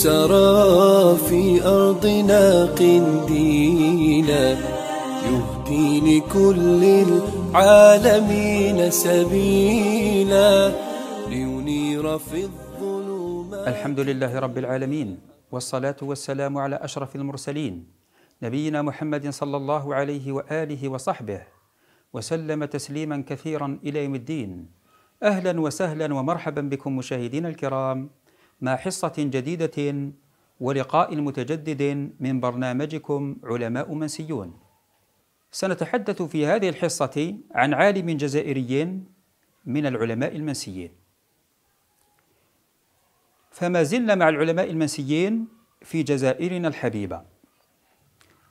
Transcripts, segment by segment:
سرى في أرضنا قنديلا يهدي لكل العالمين سبيلا لينير في الظلمات الحمد لله رب العالمين والصلاة والسلام على أشرف المرسلين نبينا محمد صلى الله عليه وآله وصحبه وسلم تسليما كثيرا إلى يوم الدين أهلا وسهلا ومرحبا بكم مشاهدينا الكرام مع حصة جديدة ولقاء متجدد من برنامجكم علماء منسيون. سنتحدث في هذه الحصة عن عالم جزائري من العلماء المنسيين. فما زلنا مع العلماء المنسيين في جزائرنا الحبيبة.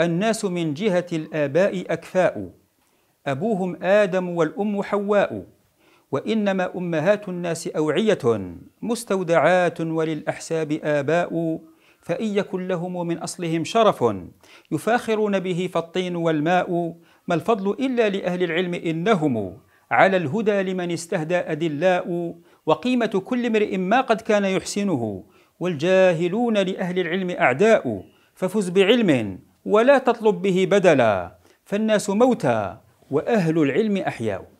الناس من جهة الآباء أكفاء، أبوهم آدم والأم حواء، وإنما أمهات الناس أوعية مستودعات وللأحساب آباء فإن يكن لهم من أصلهم شرف يفاخرون به فالطين والماء ما الفضل إلا لأهل العلم إنهم على الهدى لمن استهدى أدلاء وقيمة كل امرئ ما قد كان يحسنه والجاهلون لأهل العلم أعداء ففز بعلم ولا تطلب به بدلا فالناس موتى وأهل العلم أحياء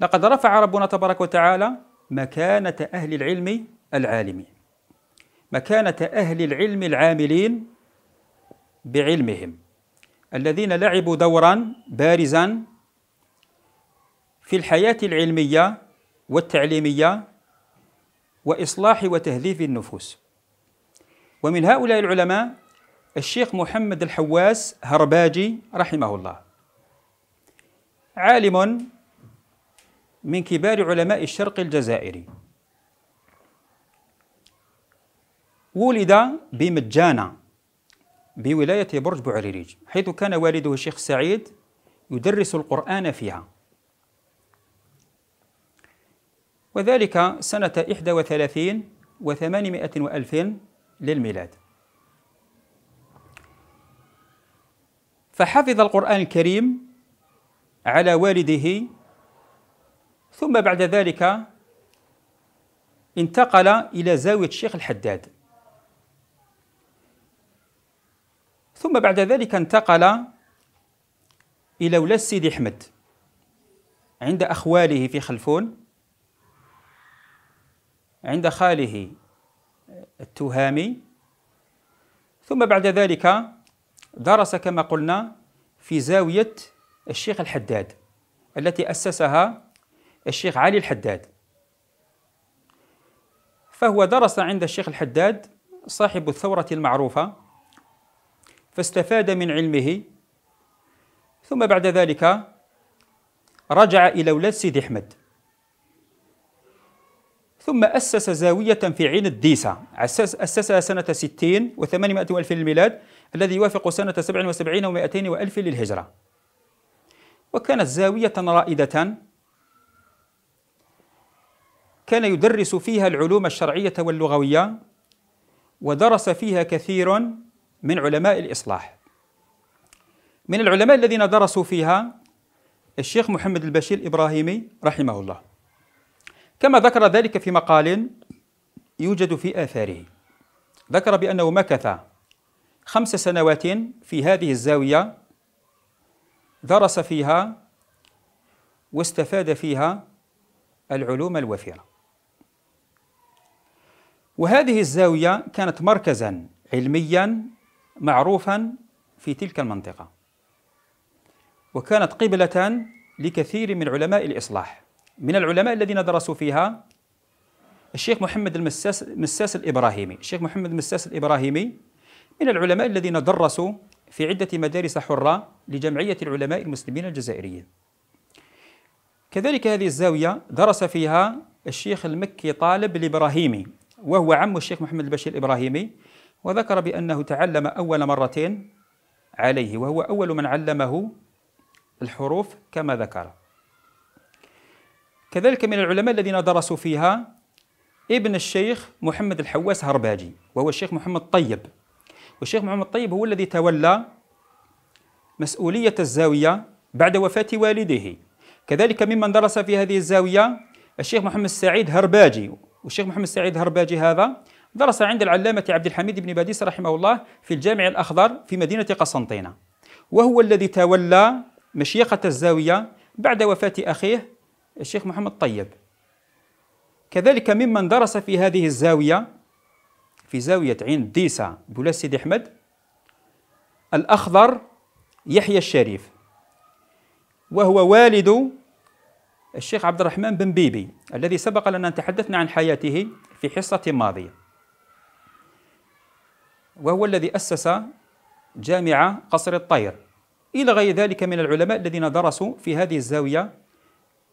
لقد رفع ربنا تبارك وتعالى مكانة أهل العلم العالمين مكانة أهل العلم العاملين بعلمهم الذين لعبوا دورا بارزا في الحياة العلمية والتعليمية وإصلاح وتهذيب النفوس ومن هؤلاء العلماء الشيخ محمد الحواس هرباجي رحمه الله عالم من كبار علماء الشرق الجزائري ولد بمجانة بولاية برج بوعريريج حيث كان والده الشيخ سعيد يدرس القرآن فيها وذلك سنة 31 و800 وألف للميلاد فحفظ القرآن الكريم على والده ثم بعد ذلك انتقل إلى زاوية الشيخ الحداد ثم بعد ذلك انتقل إلى ولاد سيدي أحمد عند أخواله في خلفون عند خاله التهامي ثم بعد ذلك درس كما قلنا في زاوية الشيخ الحداد التي أسسها الشيخ علي الحداد فهو درس عند الشيخ الحداد صاحب الثورة المعروفة فاستفاد من علمه ثم بعد ذلك رجع إلى أولاد سيدي أحمد ثم أسس زاوية في عين الديسة أسسها سنة 60 و800 ألف للميلاد الذي يوافق سنة 77 و200 وألف للهجرة وكانت زاوية رائدة كان يدرس فيها العلوم الشرعية واللغوية ودرس فيها كثير من علماء الإصلاح من العلماء الذين درسوا فيها الشيخ محمد البشير الإبراهيمي رحمه الله كما ذكر ذلك في مقال يوجد في آثاره ذكر بأنه مكث خمس سنوات في هذه الزاوية درس فيها واستفاد فيها العلوم الوفيره وهذه الزاوية كانت مركزا علميا معروفا في تلك المنطقة وكانت قبلة لكثير من علماء الإصلاح من العلماء الذين درسوا فيها الشيخ محمد المساس مساس الإبراهيمي الشيخ محمد المساس الإبراهيمي من العلماء الذين درسوا في عدة مدارس حرة لجمعية العلماء المسلمين الجزائريين كذلك هذه الزاوية درس فيها الشيخ المكي طالب الإبراهيمي وهو عم الشيخ محمد البشير الإبراهيمي وذكر بأنه تعلم أول مرتين عليه وهو أول من علمه الحروف كما ذكر كذلك من العلماء الذين درسوا فيها ابن الشيخ محمد الحواس هرباجي وهو الشيخ محمد طيب والشيخ محمد طيب هو الذي تولى مسؤولية الزاوية بعد وفاة والده كذلك ممن درس في هذه الزاوية الشيخ محمد السعيد هرباجي والشيخ محمد سعيد هرباجي هذا درس عند العلامة عبد الحميد بن باديس رحمه الله في الجامع الأخضر في مدينة قسنطينة وهو الذي تولى مشيخة الزاوية بعد وفاة أخيه الشيخ محمد طيب كذلك ممن درس في هذه الزاوية في زاوية عين ديسة بولاة سيدي أحمد الأخضر يحيى الشريف وهو والد الشيخ عبد الرحمن بن بيبي الذي سبق لنا أن تحدثنا عن حياته في حصة ماضية وهو الذي أسس جامعة قصر الطير إلى غير ذلك من العلماء الذين درسوا في هذه الزاوية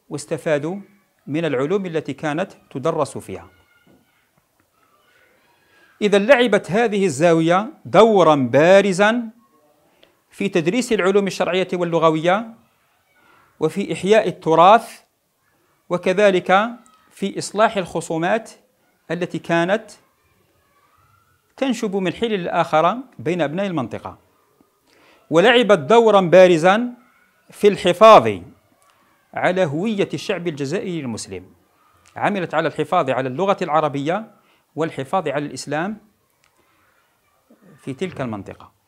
واستفادوا من العلوم التي كانت تدرس فيها إذا لعبت هذه الزاوية دورا بارزا في تدريس العلوم الشرعية واللغوية وفي إحياء التراث وكذلك في إصلاح الخصومات التي كانت تنشب من حين الآخرة بين أبناء المنطقة ولعبت دورا بارزا في الحفاظ على هوية الشعب الجزائري المسلم عملت على الحفاظ على اللغة العربية والحفاظ على الإسلام في تلك المنطقة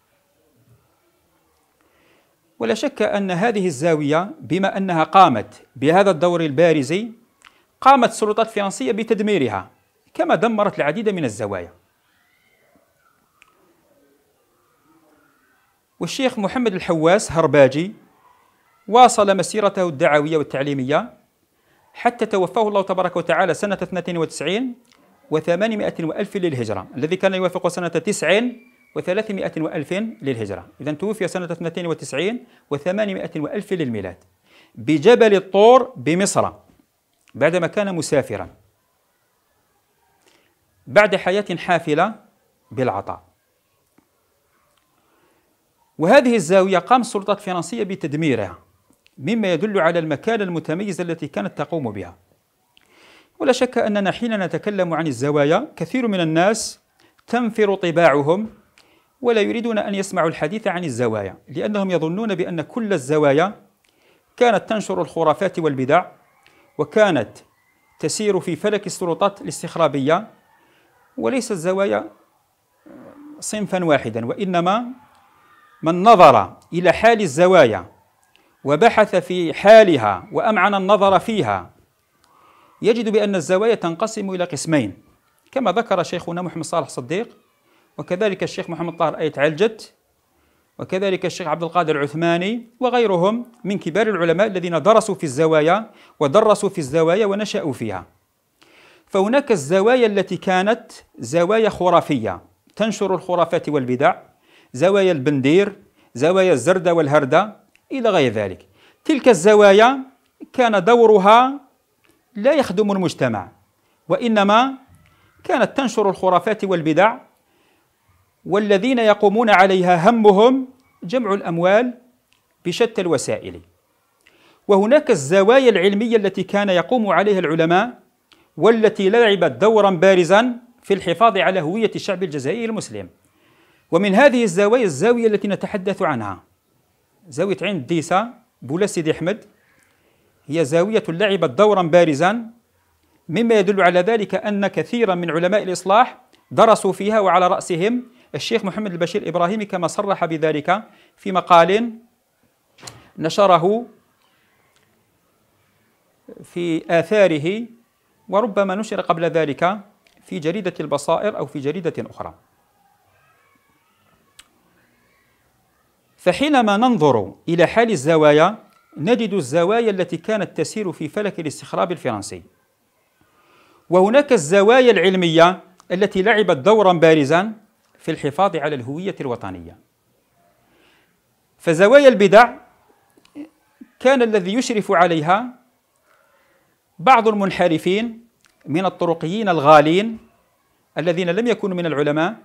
ولا شك أن هذه الزاوية بما أنها قامت بهذا الدور البارزي قامت السلطات الفرنسية بتدميرها كما دمرت العديد من الزوايا والشيخ محمد الحواس هرباجي واصل مسيرته الدعوية والتعليمية حتى توفاه الله تبارك وتعالى سنة 92 و800 وألف للهجرة الذي كان يوافق سنة 90 و300 وألف للهجرة إذا توفي سنة 92 و800 وألف للميلاد بجبل الطور بمصر بعدما كان مسافرا بعد حياة حافلة بالعطاء وهذه الزاوية قام السلطات الفرنسية بتدميرها مما يدل على المكانة المتميزة التي كانت تقوم بها ولا شك أننا حين نتكلم عن الزوايا كثير من الناس تنفر طباعهم ولا يريدون أن يسمعوا الحديث عن الزوايا لأنهم يظنون بأن كل الزوايا كانت تنشر الخرافات والبدع وكانت تسير في فلك السلطات الاستخرابية وليس الزوايا آه، صنفا واحدا وإنما من نظر إلى حال الزوايا وبحث في حالها وأمعن النظر فيها يجد بأن الزوايا تنقسم إلى قسمين كما ذكر شيخنا محمد صالح صديق وكذلك الشيخ محمد طاهر آية علجت وكذلك الشيخ عبد القادر العثماني وغيرهم من كبار العلماء الذين درسوا في الزوايا ودرسوا في الزوايا ونشأوا فيها فهناك الزوايا التي كانت زوايا خرافية تنشر الخرافات والبدع زوايا البندير زوايا الزردة والهردة إلى غير ذلك تلك الزوايا كان دورها لا يخدم المجتمع وإنما كانت تنشر الخرافات والبدع والذين يقومون عليها همهم جمع الاموال بشتى الوسائل وهناك الزوايا العلميه التي كان يقوم عليها العلماء والتي لعبت دورا بارزا في الحفاظ على هويه الشعب الجزائري المسلم ومن هذه الزوايا الزاويه التي نتحدث عنها زاويه عين ديسا بولا سيدي احمد هي زاويه لعبت دورا بارزا مما يدل على ذلك ان كثيرا من علماء الاصلاح درسوا فيها وعلى راسهم الشيخ محمد البشير الإبراهيمي كما صرح بذلك في مقال نشره في آثاره وربما نشر قبل ذلك في جريدة البصائر أو في جريدة أخرى فحينما ننظر إلى حال الزوايا نجد الزوايا التي كانت تسير في فلك الاستخراب الفرنسي وهناك الزوايا العلمية التي لعبت دورا بارزا في الحفاظ على الهوية الوطنية فزوايا البدع كان الذي يشرف عليها بعض المنحرفين من الطرقيين الغالين الذين لم يكونوا من العلماء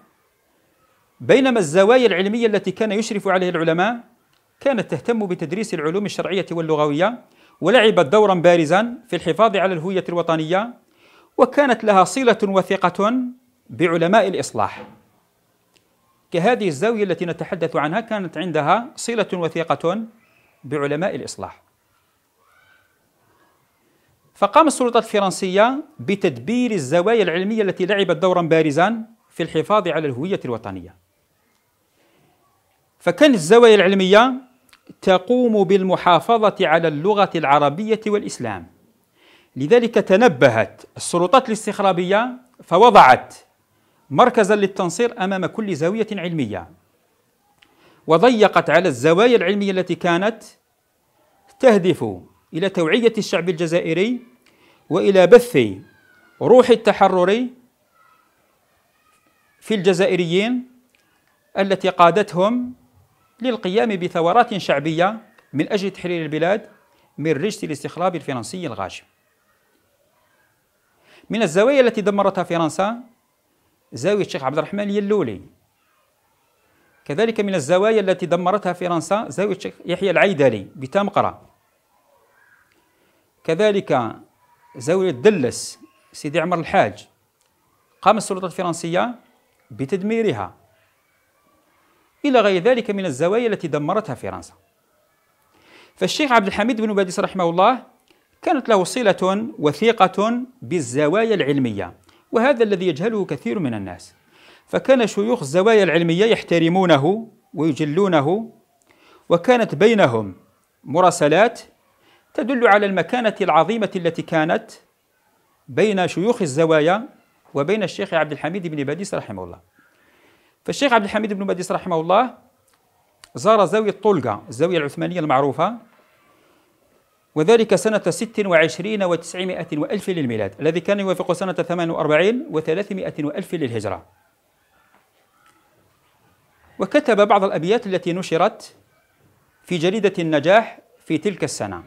بينما الزوايا العلمية التي كان يشرف عليها العلماء كانت تهتم بتدريس العلوم الشرعية واللغوية ولعبت دورا بارزا في الحفاظ على الهوية الوطنية وكانت لها صلة وثقة بعلماء الإصلاح كهذه الزاوية التي نتحدث عنها كانت عندها صلة وثيقة بعلماء الإصلاح فقام السلطات الفرنسية بتدبير الزوايا العلمية التي لعبت دورا بارزا في الحفاظ على الهوية الوطنية فكانت الزوايا العلمية تقوم بالمحافظة على اللغة العربية والإسلام لذلك تنبهت السلطات الاستخرابية فوضعت مركزا للتنصير أمام كل زاوية علمية وضيقت على الزوايا العلمية التي كانت تهدف إلى توعية الشعب الجزائري وإلى بث روح التحرر في الجزائريين التي قادتهم للقيام بثورات شعبية من أجل تحرير البلاد من رجس الاستخراب الفرنسي الغاشم من الزوايا التي دمرتها فرنسا زاوية الشيخ عبد الرحمن هي اللولي كذلك من الزوايا التي دمرتها فرنسا زاوية الشيخ يحيى العيدلي بتمقرة كذلك زاوية دلس سيدي عمر الحاج قام السلطات الفرنسية بتدميرها إلى غير ذلك من الزوايا التي دمرتها فرنسا فالشيخ عبد الحميد بن باديس رحمه الله كانت له صلة وثيقة بالزوايا العلمية وهذا الذي يجهله كثير من الناس فكان شيوخ الزوايا العلمية يحترمونه ويجلونه وكانت بينهم مراسلات تدل على المكانة العظيمة التي كانت بين شيوخ الزوايا وبين الشيخ عبد الحميد بن باديس رحمه الله فالشيخ عبد الحميد بن باديس رحمه الله زار زاوية طلقة الزاوية العثمانية المعروفة وذلك سنة 26 و900 وألف للميلاد الذي كان يوافق سنة 48 و300 وألف للهجرة وكتب بعض الأبيات التي نشرت في جريدة النجاح في تلك السنة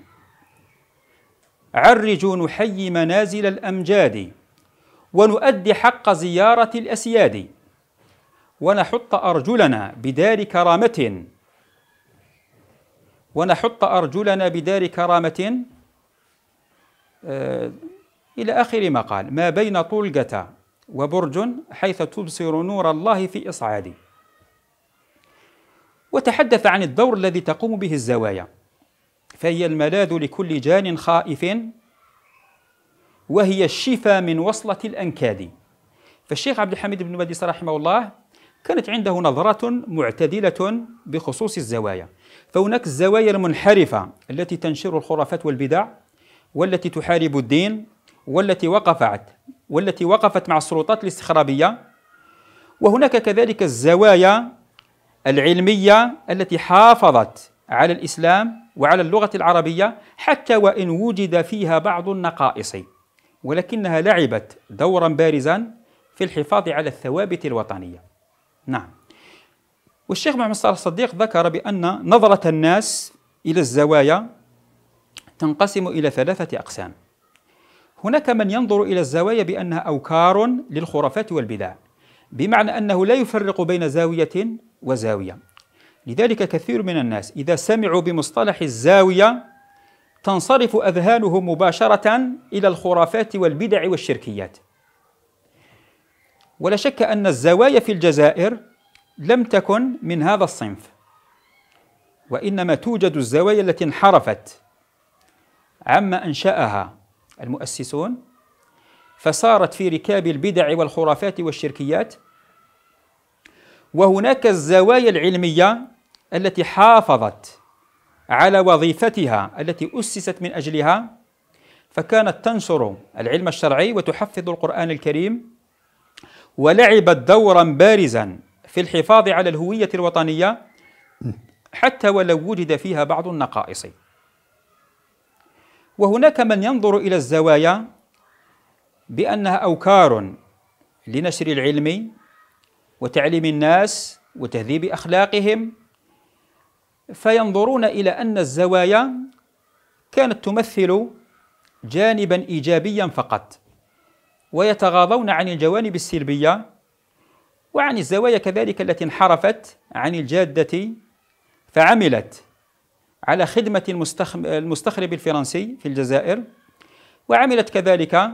عرجوا نحيي منازل الأمجاد ونؤدي حق زيارة الأسياد ونحط أرجلنا بدار كرامة ونحط أرجلنا بدار كرامة آه، إلى آخر ما قال ما بين طولقة وبرج حيث تبصر نور الله في إصعاد وتحدث عن الدور الذي تقوم به الزوايا فهي الملاذ لكل جان خائف وهي الشفاء من وصلة الأنكاد فالشيخ عبد الحميد بن مديس رحمه الله كانت عنده نظرة معتدلة بخصوص الزوايا فهناك الزوايا المنحرفة التي تنشر الخرافات والبدع والتي تحارب الدين والتي وقفت والتي وقفت مع السلطات الاستخرابية وهناك كذلك الزوايا العلمية التي حافظت على الإسلام وعلى اللغة العربية حتى وإن وجد فيها بعض النقائص ولكنها لعبت دورا بارزا في الحفاظ على الثوابت الوطنيه نعم والشيخ محمد صالح الصديق ذكر بأن نظرة الناس إلى الزوايا تنقسم إلى ثلاثة أقسام هناك من ينظر إلى الزوايا بأنها أوكار للخرافات والبدع بمعنى أنه لا يفرق بين زاوية وزاوية لذلك كثير من الناس إذا سمعوا بمصطلح الزاوية تنصرف أذهانهم مباشرة إلى الخرافات والبدع والشركيات ولا شك أن الزوايا في الجزائر لم تكن من هذا الصنف وإنما توجد الزوايا التي انحرفت عما أنشأها المؤسسون فصارت في ركاب البدع والخرافات والشركيات وهناك الزوايا العلمية التي حافظت على وظيفتها التي أسست من أجلها فكانت تنشر العلم الشرعي وتحفظ القرآن الكريم ولعبت دورا بارزا في الحفاظ على الهوية الوطنية حتى ولو وجد فيها بعض النقائص وهناك من ينظر إلى الزوايا بأنها أوكار لنشر العلم وتعليم الناس وتهذيب أخلاقهم فينظرون إلى أن الزوايا كانت تمثل جانبا إيجابيا فقط ويتغاضون عن الجوانب السلبية وعن الزوايا كذلك التي انحرفت عن الجادة فعملت على خدمة المستخرب الفرنسي في الجزائر وعملت كذلك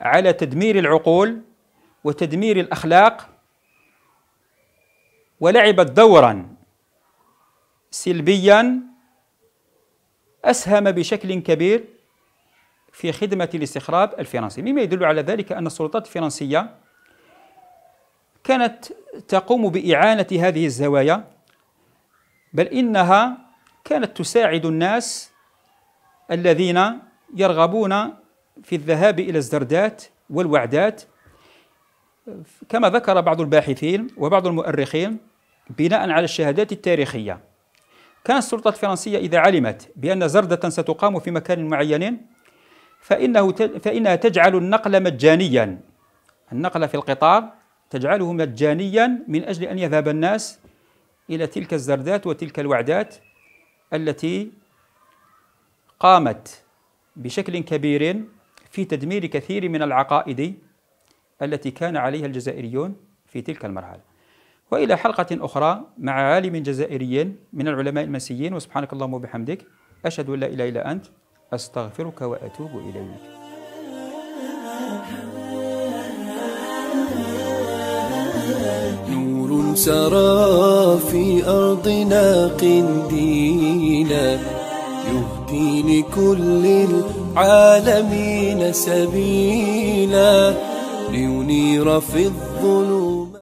على تدمير العقول وتدمير الأخلاق ولعبت دورا سلبيا أسهم بشكل كبير في خدمة الاستخراب الفرنسي مما يدل على ذلك أن السلطات الفرنسية كانت تقوم بإعانة هذه الزوايا بل إنها كانت تساعد الناس الذين يرغبون في الذهاب إلى الزردات والوعدات كما ذكر بعض الباحثين وبعض المؤرخين بناء على الشهادات التاريخية كانت السلطة الفرنسية إذا علمت بأن زردة ستقام في مكان معين فإنه فإنها تجعل النقل مجانيا النقل في القطار تجعله مجانيا من أجل أن يذهب الناس إلى تلك الزردات وتلك الوعدات التي قامت بشكل كبير في تدمير كثير من العقائد التي كان عليها الجزائريون في تلك المرحلة وإلى حلقة أخرى مع عالم جزائري من العلماء المسيين وسبحانك اللهم وبحمدك أشهد أن لا إله إلا أنت أستغفرك وأتوب إليك نور سرى في أرضنا قنديلا يهدي لكل العالمين سبيلا لينير في الظلم